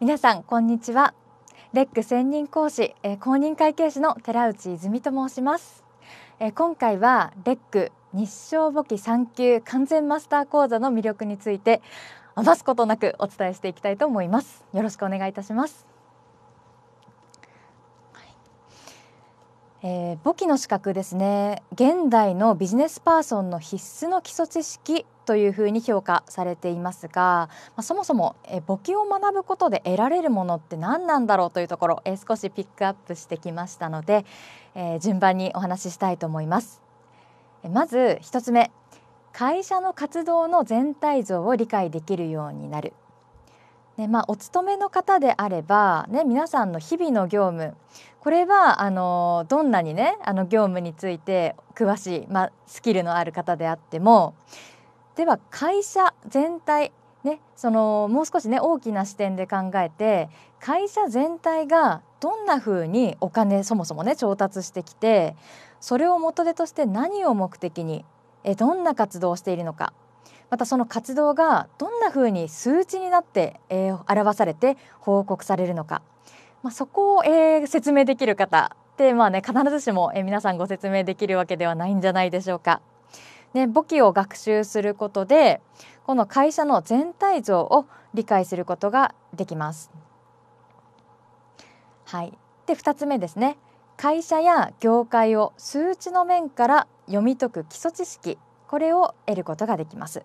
皆さんこんにちはレック専任講師、えー、公認会計士の寺内泉と申します、えー、今回はレック日照簿記3級完全マスター講座の魅力について余すことなくお伝えしていきたいと思いますよろしくお願いいたしますえー、簿記の資格ですね現代のビジネスパーソンの必須の基礎知識というふうに評価されていますが、まあ、そもそも、えー、簿記を学ぶことで得られるものって何なんだろうというところ、えー、少しピックアップしてきましたので、えー、順番にお話ししたいと思います。えー、まず1つ目会社の活動の全体像を理解できるようになるでまあ、お勤めの方であれば、ね、皆さんの日々の業務これはあのどんなにねあの業務について詳しい、まあ、スキルのある方であってもでは会社全体、ね、そのもう少しね大きな視点で考えて会社全体がどんなふうにお金そもそもね調達してきてそれを元手として何を目的にえどんな活動をしているのかまたその活動がどんなふうに数値になって、えー、表されて報告されるのか、まあ、そこを、えー、説明できる方で、まあね、必ずしも、えー、皆さんご説明できるわけではないんじゃないでしょうか。ね、簿記を学習することでこの会社の全体像を理解することができます。はい、で2つ目ですね会社や業界を数値の面から読み解く基礎知識これを得ることができます。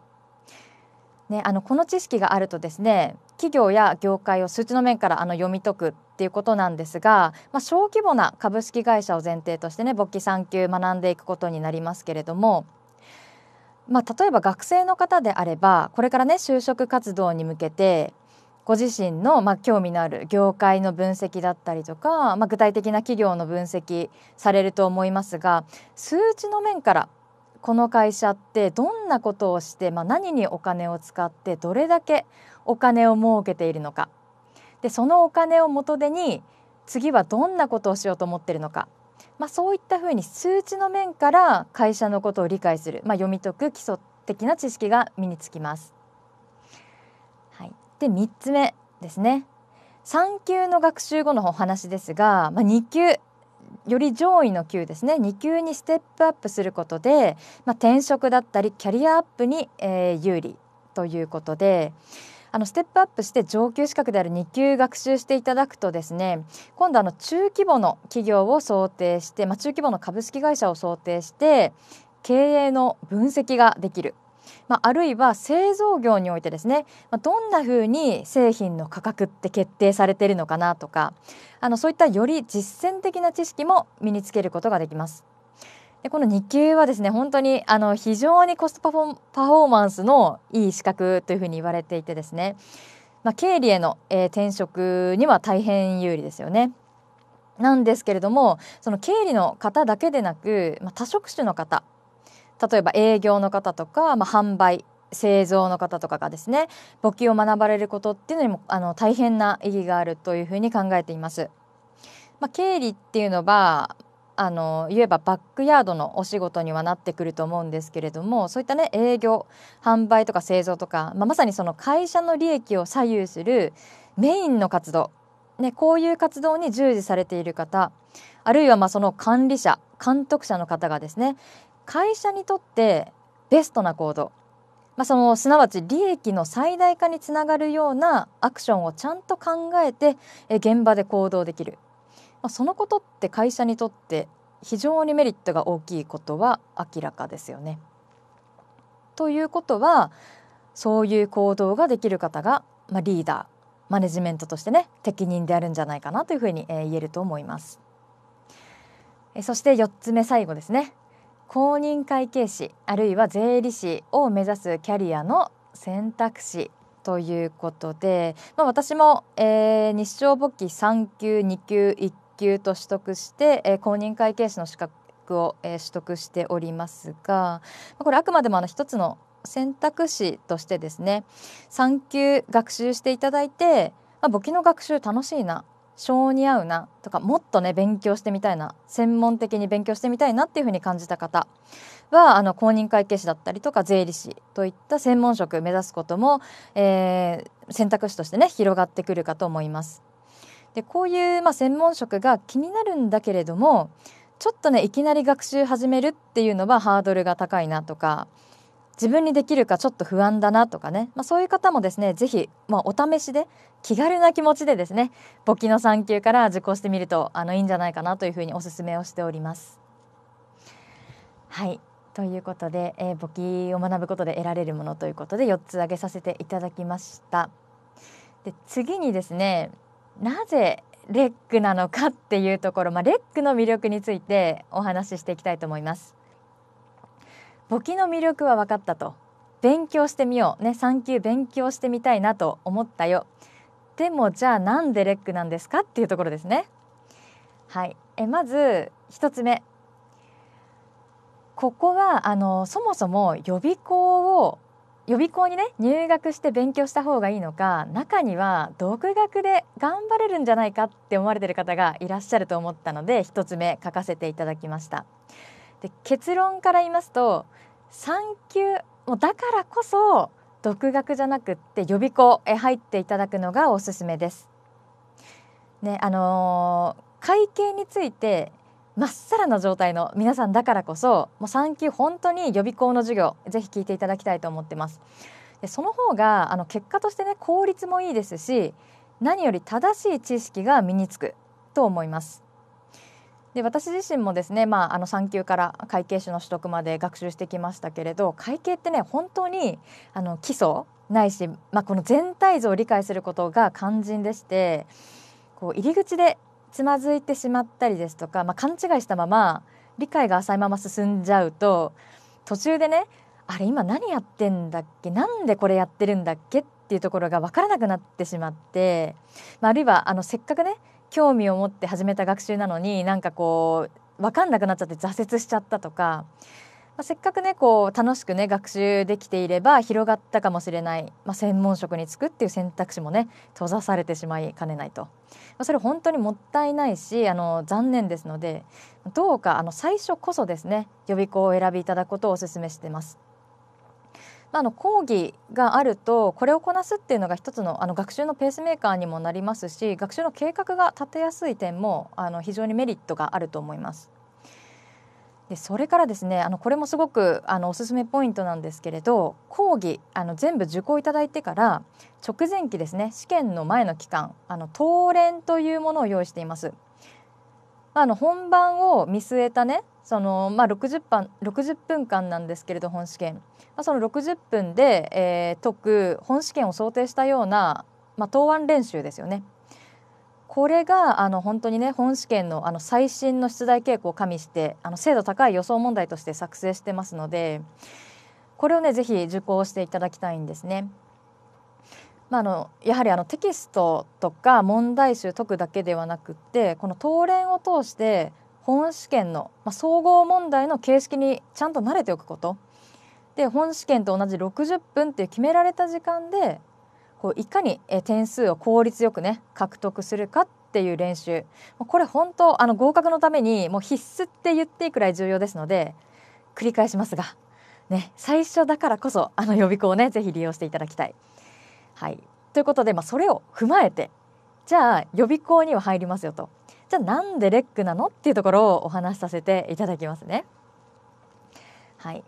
ね、あのこの知識があるとですね企業や業界を数値の面からあの読み解くっていうことなんですが、まあ、小規模な株式会社を前提としてね簿記3級学んでいくことになりますけれども、まあ、例えば学生の方であればこれからね就職活動に向けてご自身の、まあ、興味のある業界の分析だったりとか、まあ、具体的な企業の分析されると思いますが数値の面からこの会社ってどんなことをして、まあ、何にお金を使ってどれだけお金を儲けているのかでそのお金を元手に次はどんなことをしようと思っているのか、まあ、そういったふうに数値の面から会社のことを理解する、まあ、読み解く基礎的な知識が身につきます。はい、で3つ目ですね3級の学習後のお話ですが、まあ、2級より上位の級ですね2級にステップアップすることで、まあ、転職だったりキャリアアップに、えー、有利ということで。あのステップアップして上級資格である2級学習していただくとですね今度あの中規模の企業を想定して、まあ、中規模の株式会社を想定して経営の分析ができるまあ、あるいは製造業においてですね、まあ、どんなふうに製品の価格って決定されているのかなとかあのそういったより実践的な知識も身につけることができます。でこの2級はですね本当にあの非常にコストパフォーマンスのいい資格というふうに言われていてですね、まあ、経理への、えー、転職には大変有利ですよね。なんですけれどもその経理の方だけでなく、まあ、多職種の方例えば営業の方とか、まあ、販売製造の方とかがですね簿記を学ばれることっていうのにもあの大変な意義があるというふうに考えています。まあ、経理っていうのはあの言えばバックヤードのお仕事にはなってくると思うんですけれどもそういったね営業販売とか製造とか、まあ、まさにその会社の利益を左右するメインの活動、ね、こういう活動に従事されている方あるいはまあその管理者監督者の方がですね会社にとってベストな行動、まあ、そのすなわち利益の最大化につながるようなアクションをちゃんと考えて現場で行動できる、まあ、そのことって会社にとって非常にメリットが大きいことは明らかですよね。ということはそういう行動ができる方が、まあ、リーダーマネジメントとしてね適任であるんじゃないかなというふうに、えー、言えると思います。えそして4つ目最後ですね公認会計士あるいは税理士を目指すキャリアの選択肢ということで、まあ、私も、えー、日照簿記3級2級1級と取得して、えー、公認会計士の資格を、えー、取得しておりますがこれあくまでもあの一つの選択肢としてですね3級学習していただいて、まあ、簿記の学習楽しいな性に合うなとかもっとね勉強してみたいな専門的に勉強してみたいなっていうふうに感じた方はあの公認会計士だったりとか税理士といった専門職を目指すことも、えー、選択肢としてね広がってくるかと思います。でこういう、まあ、専門職が気になるんだけれどもちょっとねいきなり学習始めるっていうのはハードルが高いなとか自分にできるかちょっと不安だなとかね、まあ、そういう方もですね是非、まあ、お試しで気軽な気持ちでですね簿記の3級から受講してみるとあのいいんじゃないかなというふうにおすめをしております。はいということで、えー、簿記を学ぶことで得られるものということで4つ挙げさせていただきました。で次にですねなぜレックなのかっていうところ、まあ、レックの魅力についてお話ししていきたいと思います。簿記の魅力は分かったと勉強してみようね3級勉強してみたいなと思ったよでもじゃあなんでレックなんですかっていうところですねはいえまず1つ目ここはあのそもそも予備校を予備校にね入学して勉強した方がいいのか中には独学で頑張れるんじゃないかって思われてる方がいらっしゃると思ったので1つ目書かせていただきました。で結論から言いますと産休もうだからこそ独学じゃなくって予備校へ入っていただくのがおすすめです。ねあのー、会計についてまっさらな状態の皆さんだからこそもう産休本当に予備校の授業ぜひ聞いていただきたいと思ってます。でその方があの結果としてね効率もいいですし何より正しい知識が身につくと思います。で私自身もですね、まあ、あの産休から会計士の取得まで学習してきましたけれど会計ってね本当にあの基礎ないし、まあ、この全体像を理解することが肝心でしてこう入り口でつまずいてしまったりですとか、まあ、勘違いしたまま理解が浅いまま進んじゃうと途中でねあれ今何やってんだっけなんでこれやってるんだっけっていうところが分からなくなってしまって、まあ、あるいはあのせっかくね興味を持って始めた学習なのになんかこう分かんなくなっちゃって挫折しちゃったとか、まあ、せっかくねこう楽しくね学習できていれば広がったかもしれない、まあ、専門職に就くっていう選択肢もね閉ざされてしまいかねないと、まあ、それ本当にもったいないしあの残念ですのでどうかあの最初こそですね予備校を選びいただくことをお勧めしてます。あの講義があるとこれをこなすっていうのが一つのあの学習のペースメーカーにもなりますし学習の計画が立てやすい点もあの非常にメリットがあると思います。でそれからですねあのこれもすごくあのおすすめポイントなんですけれど講義あの全部受講いただいてから直前期ですね試験の前の期間あの当連というものを用意しています。あの本番を見据えたねその、まあ60、60, 分間なんですけれど本試験、まあ、その60分で、えー、解く本試験を想定したような、まあ、答案練習ですよね。これがあの本当にね本試験のあの最新の出題傾向を加味してあの精度高い予想問題として作成してますのでこれをねぜひ受講していただきたいんですね。まあ、あのやはりあのテキストとか問題集解くだけではなくってこの答練を通して本試験の、まあ、総合問題の形式にちゃんと慣れておくことで本試験と同じ60分っていう決められた時間でこういかに点数を効率よくね獲得するかっていう練習これ本当あの合格のためにもう必須って言っていくらい重要ですので繰り返しますが、ね、最初だからこそあの予備校をね是非利用していただきたい。はい、ということで、まあ、それを踏まえてじゃあ予備校には入りますよと。じゃあなんでレックなのっていうところをお話しさせていただきますね。はい、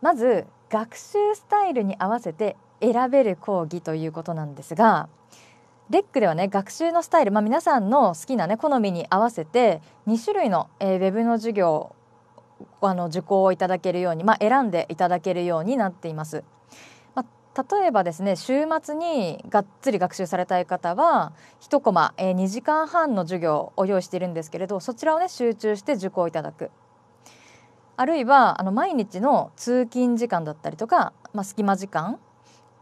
まず学習スタイルに合わせて選べる講義ということなんですがレックではね学習のスタイル、まあ、皆さんの好きなね好みに合わせて2種類の、えー、ウェブの授業あの受講をいただけるように、まあ、選んでいただけるようになっています。例えばですね週末にがっつり学習されたい方は1コマ、えー、2時間半の授業を用意しているんですけれどそちらをね集中して受講いただくあるいはあの毎日の通勤時間だったりとか、まあ、隙間時間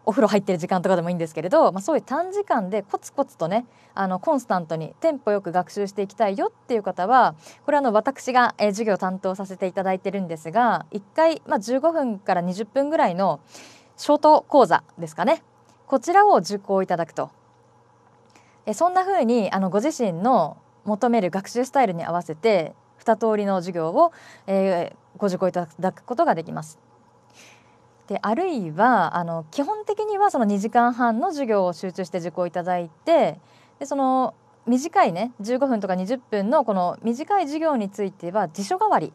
お風呂入ってる時間とかでもいいんですけれど、まあ、そういう短時間でコツコツとねあのコンスタントにテンポよく学習していきたいよっていう方はこれあの私が、えー、授業を担当させていただいてるんですが1回、まあ、15分から20分ぐらいのショート講座ですかねこちらを受講いただくとえそんな風にあのご自身の求める学習スタイルに合わせて2通りの授業を、えー、ご受講いただくことができます。であるいはあの基本的にはその2時間半の授業を集中して受講いただいてでその短いね15分とか20分のこの短い授業については辞書代わり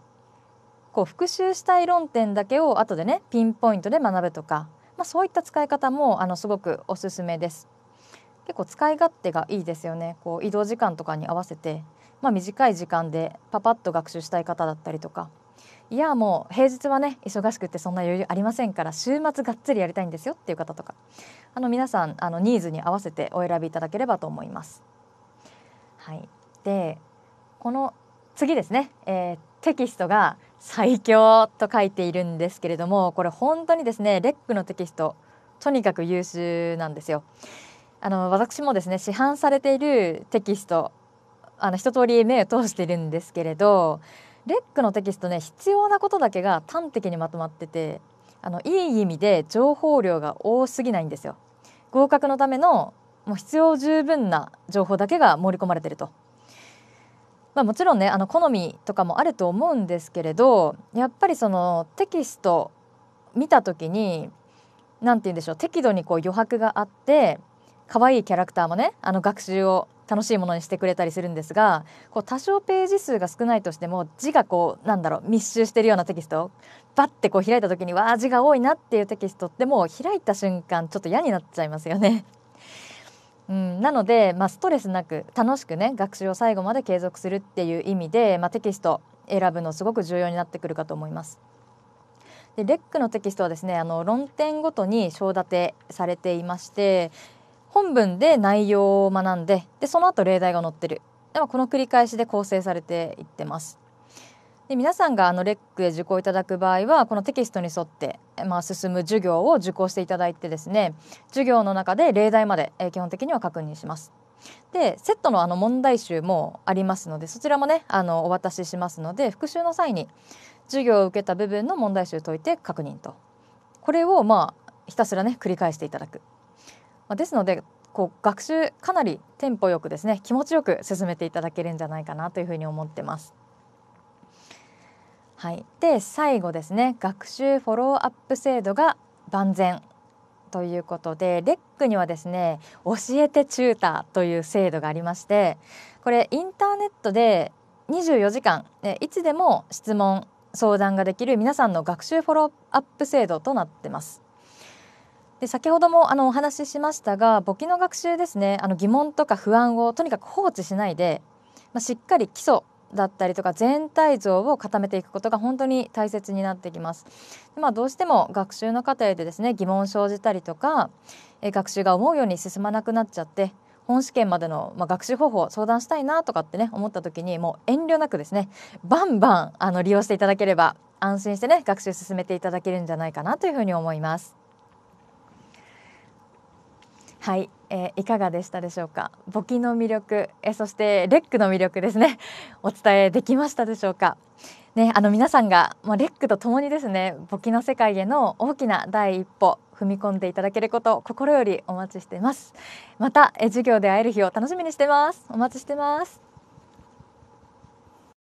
こう復習したい論点だけを後でねピンポイントで学ぶとか、まあ、そういった使い方もあのすごくおすすめです。結構使い勝手がいいですよねこう移動時間とかに合わせて、まあ、短い時間でパパッと学習したい方だったりとかいやもう平日はね忙しくてそんな余裕ありませんから週末がっつりやりたいんですよっていう方とかあの皆さんあのニーズに合わせてお選びいただければと思います。はい、でこの次ですね、えー、テキストが最強と書いているんですけれどもこれ本当にですねレックのテキストとにかく優秀なんですよ。あの私もですね市販されているテキストあの一通り目を通しているんですけれどレックのテキストね必要なことだけが端的にまとまっててあのいい意味で情報量が多すぎないんですよ。合格のためのもう必要十分な情報だけが盛り込まれてるとまあ、もちろんねあの好みとかもあると思うんですけれどやっぱりそのテキスト見た時に何て言うんでしょう適度にこう余白があって可愛いキャラクターもねあの学習を楽しいものにしてくれたりするんですがこう多少ページ数が少ないとしても字がこうなんだろう密集してるようなテキストバッてこう開いた時にわあ字が多いなっていうテキストってもう開いた瞬間ちょっと嫌になっちゃいますよね。うん、なので、まあ、ストレスなく楽しくね学習を最後まで継続するっていう意味で、まあ、テキスト選ぶのすごく重要になってくるかと思います。でレックのテキストはですねあの論点ごとに章立てされていまして本文で内容を学んででその後例題が載ってるでもこの繰り返しで構成されていってます。で皆さんがあのレックで受講いただく場合はこのテキストに沿って、まあ、進む授業を受講していただいてですね授業の中で例題まで、えー、基本的には確認します。でセットのあの問題集もありますのでそちらもねあのお渡ししますので復習の際に授業を受けた部分の問題集解いて確認とこれをまあひたすらね繰り返していただく。まあ、ですのでこう学習かなりテンポよくですね気持ちよく進めていただけるんじゃないかなというふうに思ってます。はい、で最後ですね学習フォローアップ制度が万全ということでレックにはですね教えてチューターという制度がありましてこれインターネットで24時間いつでも質問相談ができる皆さんの学習フォローアップ制度となってます。で先ほどもあのお話ししましたが簿記の学習ですねあの疑問とか不安をとにかく放置しないで、まあ、しっかり基礎だったりとか全体像を固めていくことが本当に大切になってきます。でまあ、どうしても学習の過程でですね疑問生じたりとか、え学習が思うように進まなくなっちゃって本試験までの、まあ、学習方法を相談したいなとかってね思った時にもう遠慮なくですねバンバンあの利用していただければ安心してね学習進めていただけるんじゃないかなというふうに思います。はい、えー、いかがでしたでしょうか簿記の魅力、えー、そしてレックの魅力ですね お伝えできましたでしょうかね、あの皆さんが、まあ、レックとともにですね簿記の世界への大きな第一歩踏み込んでいただけること心よりお待ちしてますまたえ授業で会える日を楽しみにしてますお待ちしてます